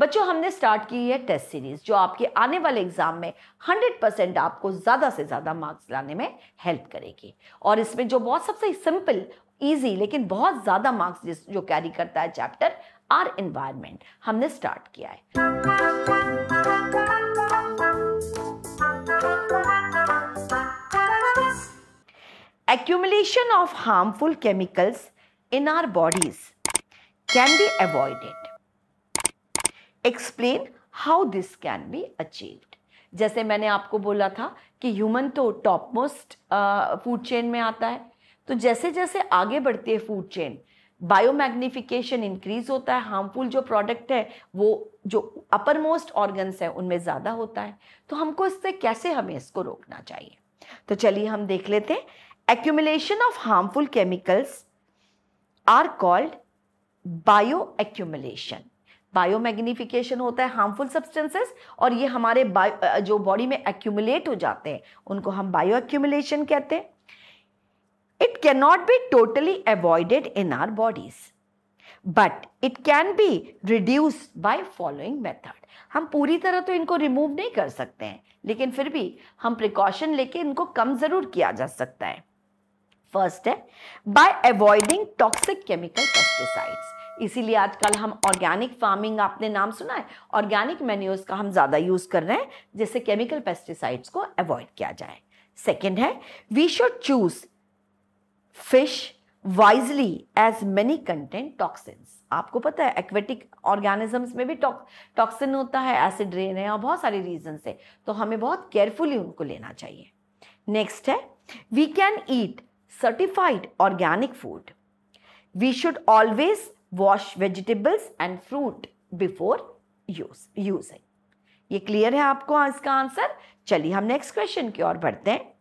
बच्चों हमने स्टार्ट की है टेस्ट सीरीज जो आपके आने वाले एग्जाम में 100 परसेंट आपको ज़्यादा से ज़्यादा मार्क्स लाने में हेल्प करेगी और इसमें जो बहुत सबसे सिंपल ईजी लेकिन बहुत ज़्यादा मार्क्स जो कैरी करता है चैप्टर आर इन्वायरमेंट हमने स्टार्ट किया है accumulation of harmful chemicals in our bodies can be avoided explain how this can be achieved जैसे मैंने आपको बोला था कि ह्यूमन तो टॉप मोस्ट फूड चेन में आता है तो जैसे जैसे आगे बढ़ती है फूड चेन बायोमैग्निफिकेशन इंक्रीज होता है हार्मफुल जो प्रोडक्ट है वो जो अपर मोस्ट ऑर्गन्स हैं उनमें ज़्यादा होता है तो हमको इससे कैसे हमें इसको रोकना चाहिए तो चलिए हम देख लेते हैं accumulation of harmful chemicals are called bio accumulation biomagnification होता है हार्मफुल सब्सटेंसेस और ये हमारे जो बॉडी में एक्यूमुलेट हो जाते हैं उनको हम बायो एक्यूमुलेशन कहते हैं can not be totally avoided in our bodies but it can be reduce by following method हम पूरी तरह तो इनको रिमूव नहीं कर सकते हैं लेकिन फिर भी हम प्रिकॉशन लेके इनको कम जरूर किया जा सकता है फर्स्ट है by avoiding toxic chemical pesticides इसीलिए आजकल हम ऑर्गेनिक फार्मिंग आपने नाम सुना है ऑर्गेनिक मेन्यूज का हम ज़्यादा यूज़ कर रहे हैं जिससे केमिकल पेस्टिसाइड्स को अवॉइड किया जाए सेकेंड है we should choose fish wisely as many content toxins आपको पता है एक्वेटिक ऑर्गेनिजम्स में भी टॉक्सिन होता है एसिड रेन है और बहुत सारे रीजन है तो हमें बहुत केयरफुली उनको लेना चाहिए नेक्स्ट है we can eat certified organic food we should always wash vegetables and fruit before use using ये क्लियर है आपको इसका आंसर चलिए हम नेक्स्ट क्वेश्चन की ओर बढ़ते हैं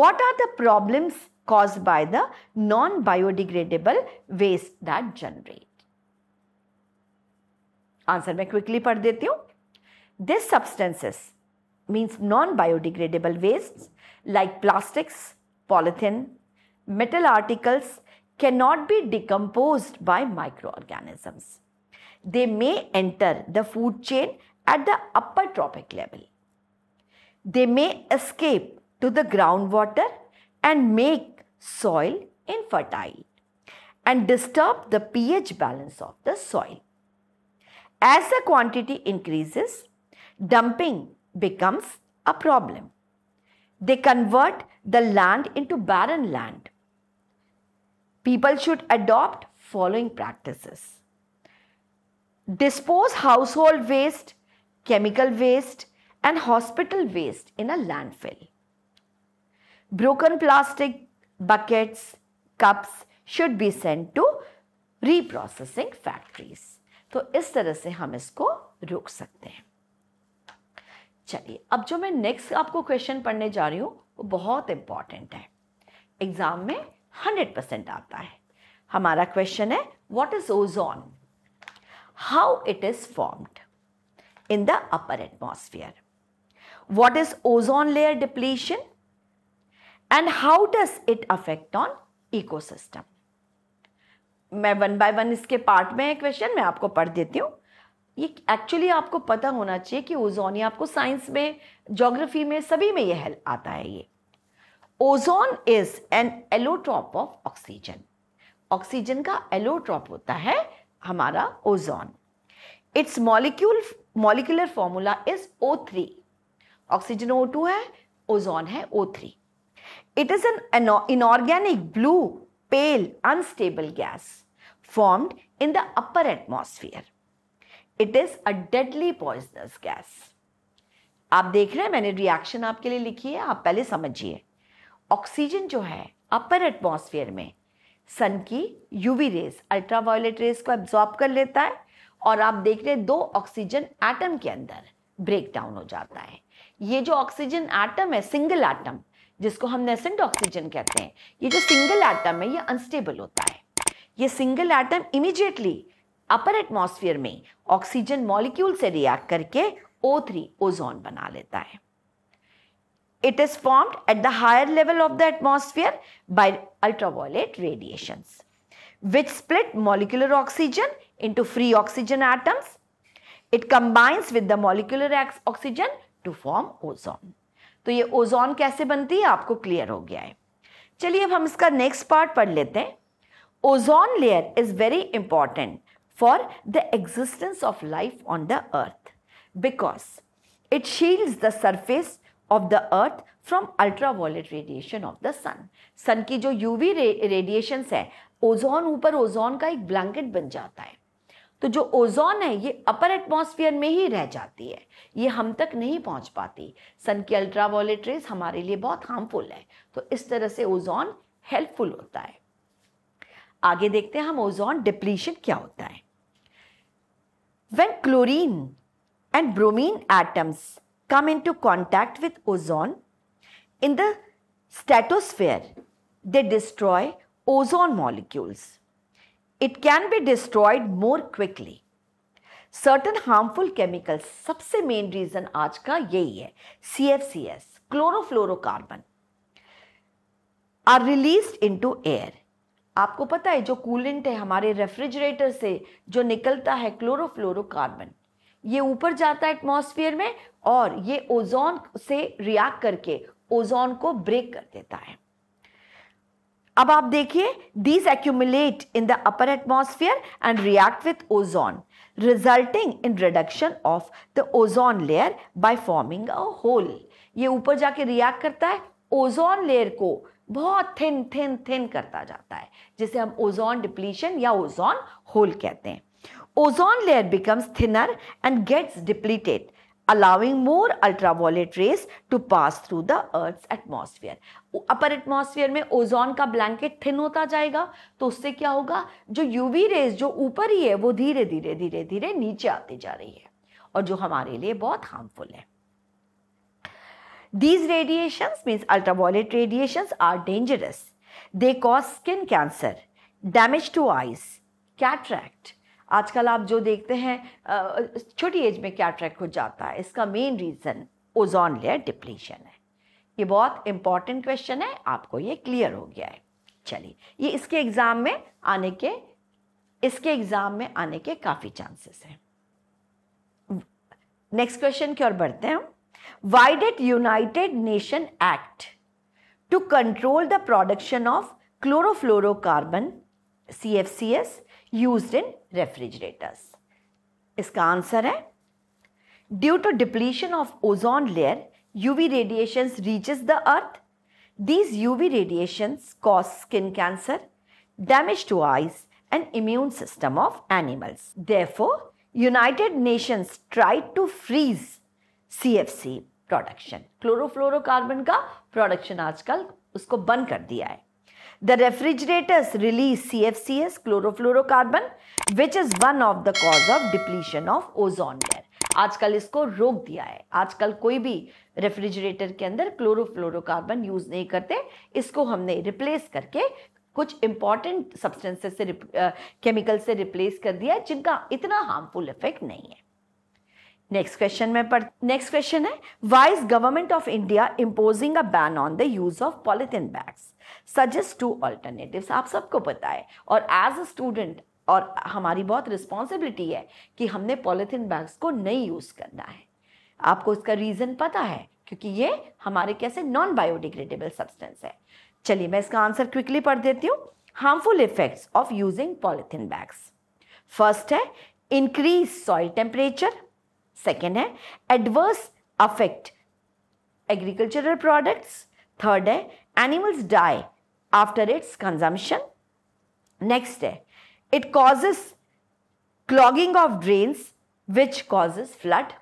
what are the problems caused by the non-biodegradable waste that generate. Answer मैं क्विकली पढ़ देती हूँ this substances means non biodegradable waste like plastics polythene metal articles cannot be decomposed by microorganisms. They may enter the food chain at the upper tropic level. They may escape to the groundwater and make soil infertile and disturb the pH balance of the soil. As the quantity increases, dumping becomes a problem. They convert the land into barren land people should adopt following practices dispose household waste chemical waste and hospital waste in a landfill broken plastic buckets cups should be sent to reprocessing factories तो इस तरह से हम इसको रोक सकते हैं चलिए अब जो मैं नेक्स्ट आपको क्वेश्चन पढ़ने जा रही हूँ वो बहुत इंपॉर्टेंट है एग्जाम में हंड्रेड परसेंट आता है हमारा क्वेश्चन है what is ozone how it is formed in the upper atmosphere what is ozone layer depletion and how does it affect on ecosystem मैं वन बाय वन इसके part में है question मैं आपको पढ़ देती हूँ ये एक्चुअली आपको पता होना चाहिए कि ओजोन ये आपको साइंस में जोग्राफी में सभी में ये हेल्प आता है ये ozone is an allotrope of oxygen oxygen का एलोट्रॉप होता है हमारा ozone its molecule molecular formula is O three oxygen O two है ओजोन है O three it is an inorganic blue pale unstable gas formed in the upper atmosphere it is a deadly poisonous gas आप देख रहे हैं मैंने reaction आपके लिए लिखी है आप पहले समझिए ऑक्सीजन जो है अपर एटमॉस्फेयर में सन की यूवी रेज अल्ट्रावायलेट रेज को एब्जॉर्ब कर लेता है और आप देख रहे हैं दो ऑक्सीजन एटम के अंदर ब्रेक डाउन हो जाता है ये जो ऑक्सीजन एटम है सिंगल एटम जिसको हम नेसेंट ऑक्सीजन कहते हैं ये जो सिंगल एटम है ये अनस्टेबल होता है ये single atom immediately upper atmosphere में ऑक्सीजन मॉलिक्यूल से रिएक्ट करके ओ थ्री ओजोन बना लेता है It is formed at the higher level of the atmosphere by ultraviolet radiations, which split molecular oxygen into free oxygen atoms. It combines with the molecular oxygen to form ozone. तो ये ozone कैसे बनती है आपको clear हो गया है चलिए अब हम इसका नेक्स्ट पार्ट पढ़ लेते हैं ozone layer is very important for the existence of life on the earth because it shields the surface of the earth from ultraviolet radiation of the sun sun की जो यूवी रेडिएशन है ozone ऊपर ozone का एक blanket बन जाता है तो जो ओजोन है ये अपर एटमोसफियर में ही रह जाती है ये हम तक नहीं पहुंच पाती सन की अल्ट्रावायलेट रेज हमारे लिए बहुत हार्मफुल है तो इस तरह से ओजोन हेल्पफुल होता है आगे देखते हैं हम ओजोन डिप्लीशन क्या होता है when chlorine and bromine atoms come into contact with ozone in the stratosphere, they destroy ozone molecules. It can be destroyed more quickly. Certain harmful chemicals सबसे मेन रीज़न आज का यही है C F C S chlorofluorocarbon are release into air आपको पता है जो coolant है हमारे रेफ्रिजरेटर से जो निकलता है क्लोरोफ्लोरोकार्बन ये ऊपर जाता है एटमॉस्फेयर में और ये ओजोन से रिएक्ट करके ओजोन को ब्रेक कर देता है अब आप देखिए these accumulate in the upper atmosphere and react with ozone resulting in reduction of the ozone layer by forming a hole ये ऊपर जाके रिएक्ट करता है ओजोन लेयर को बहुत थिन थिन थिन करता जाता है जिसे हम ओजोन डिप्लीशन या ओजोन होल कहते हैं ozone layer becomes thinner and gets depleted allowing more ultraviolet rays to pass through the earth's atmosphere upper atmosphere में ओजोन का ब्लैंकेट थिन होता जाएगा तो उससे क्या होगा जो यूवी रेज जो ऊपर ही है वो धीरे धीरे धीरे धीरे नीचे आती जा रही है और जो हमारे लिए बहुत हार्मफुल है These radiations means ultraviolet radiations are dangerous. They cause skin cancer, damage to eyes, cataract, आजकल आप जो देखते हैं छोटी एज में क्या ट्रैक हो जाता है इसका main reason ozone layer depletion है ये बहुत इंपॉर्टेंट क्वेश्चन है आपको ये क्लियर हो गया है चलिए ये इसके एग्ज़ाम में आने के इसके एग्ज़ाम में आने के काफ़ी चांसेस हैं नेक्स्ट क्वेश्चन की ओर बढ़ते हैं why did United Nation act to control the production of chlorofluorocarbon C F C S used इन रेफ्रिजरेटर्स इसका आंसर है due to depletion of ozone layer UV radiation reaches the earth these UV radiation cause skin cancer damage to eyes and immune of animals therefore United Nations try to freeze C F C production chlorofluorocarbon का प्रोडक्शन आजकल उसको बंद कर दिया है The refrigerators release CFCs, chlorofluorocarbon, which is one of the cause of depletion of ozone layer. आजकल इसको रोक दिया है आजकल कोई भी रेफ्रिजरेटर के अंदर क्लोरोफ्लोरोकार्बन यूज़ नहीं करते इसको हमने रिप्लेस करके कुछ इंपॉर्टेंट सब्सटेंसेस से केमिकल से रिप्लेस कर दिया है जिनका इतना हार्मफुल इफेक्ट नहीं है नेक्स्ट क्वेश्चन में पढ़ नेक्स्ट क्वेश्चन है why is government of India imposing a ban on the use of polythene bags suggest two alternatives आप सबको पता है और एज अ स्टूडेंट और हमारी बहुत रिस्पॉन्सिबिलिटी है कि हमने पॉलिथिन बैग्स को नहीं यूज़ करना है आपको इसका रीज़न पता है क्योंकि ये हमारे कैसे नॉन बायोडिग्रेडेबल सब्सटेंस है चलिए मैं इसका आंसर क्विकली पढ़ देती हूँ harmful effects of using polythene bags first है इंक्रीज सॉइल टेम्परेचर सेकेंड है adverse affect agricultural products Third day, animals die after its consumption. Next day, it causes clogging of drains which causes flood.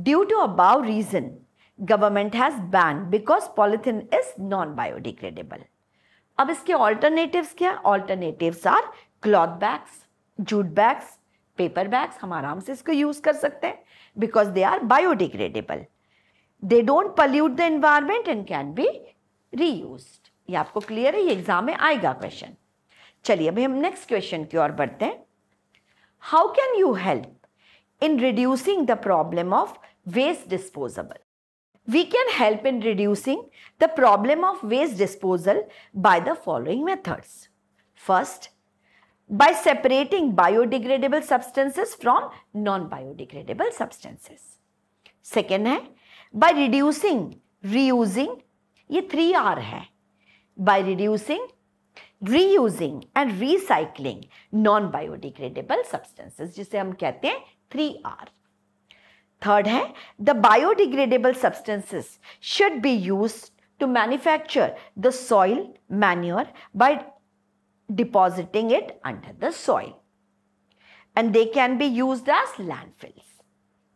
Due to above reason, government has banned because polythene is non-biodegradable. Now, इसके are क्या है alternatives? Are cloth bags, jute bags, paper bags? We can use इसको use कर सकते हैं they don't pollute the environment and can be reused. ये आपको clear है exam एग्जाम में आएगा question. चलिए अभी हम next question की ओर बढ़ते हैं How can you help in reducing the problem of waste disposal? We can help in reducing the problem of waste disposal by the following methods. First, by separating biodegradable substances from non-biodegradable substances. Second है by reducing reusing ये three R है by reducing reusing and recycling non biodegradable substances जिसे हम कहते हैं three R third है the biodegradable substances should be use to manufacture the soil manure by depositing it under the soil and they can be used as landfills.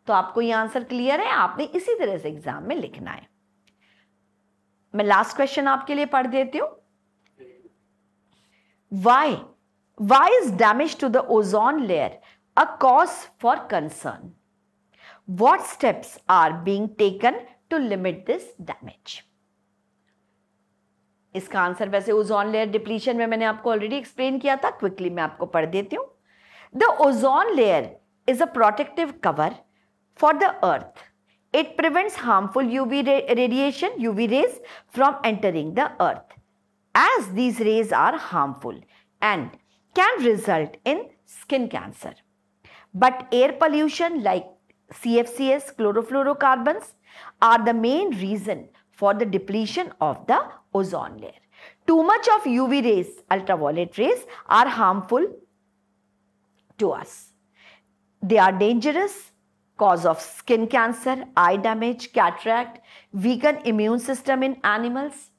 तो आपको ये answer clear है आपने इसी तरह से एग्जाम में लिखना है मैं लास्ट क्वेश्चन आपके लिए पढ़ देती हूं why why is damage to the ozone layer a cause for concern what steps are being taken to limit this damage इसका आंसर वैसे ओजोन लेयर डिप्लीशन में मैंने आपको ऑलरेडी एक्सप्लेन किया था क्विकली मैं आपको पढ़ देती हूँ the ozone layer is a protective cover for the earth. It prevents harmful UV radiation, UV rays from entering the earth as these rays are harmful and can result in skin cancer. But air pollution like CFCs, chlorofluorocarbons are the main reason for the depletion of the ozone layer. Too much of UV rays, ultraviolet rays are harmful to us. They are dangerous cause of skin cancer, eye damage, cataract, weaken immune system in animals.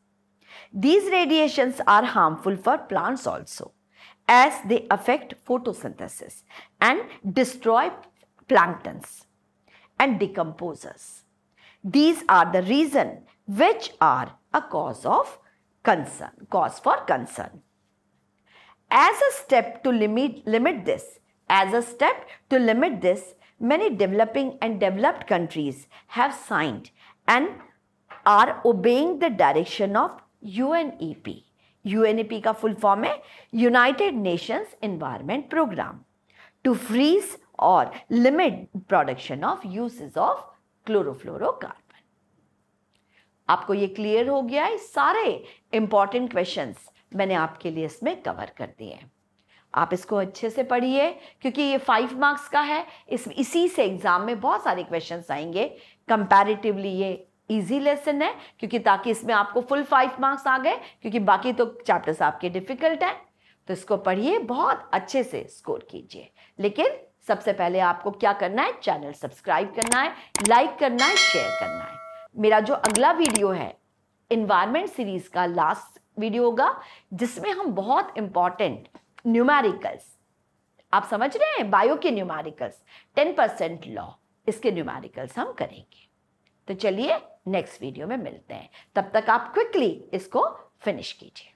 These radiations are harmful for plants also as they affect photosynthesis and destroy planktons and decomposers. These are the reason which are a cause of concern, cause for concern. As a step to limit, limit this, as a step to limit this, many developing and developed countries have signed and are obeying the direction of UNEP. UNEP का full form है United Nations environment programme to freeze और limit production of uses of chlorofluorocarbon आपको ये clear हो गया है सारे important questions मैंने आपके लिए इसमें कवर कर दिए हैं आप इसको अच्छे से पढ़िए क्योंकि ये फाइव मार्क्स का है इस इसी से एग्ज़ाम में बहुत सारे क्वेश्चंस आएंगे कंपैरेटिवली ये इजी लेसन है क्योंकि ताकि इसमें आपको फुल फाइव मार्क्स आ गए क्योंकि बाकी तो चैप्टर्स आपके डिफ़िकल्ट हैं तो इसको पढ़िए बहुत अच्छे से स्कोर कीजिए लेकिन सबसे पहले आपको क्या करना है चैनल सब्सक्राइब करना है लाइक करना है शेयर करना है मेरा जो अगला वीडियो है इन्वायरमेंट सीरीज़ का लास्ट वीडियो होगा जिसमें हम बहुत इम्पॉर्टेंट न्यूमेरिकल्स आप समझ रहे हैं बायो के न्यूमेरिकल्स टेन परसेंट लॉ इसके न्यूमेरिकल्स हम करेंगे तो चलिए नेक्स्ट वीडियो में मिलते हैं तब तक आप क्विकली इसको फिनिश कीजिए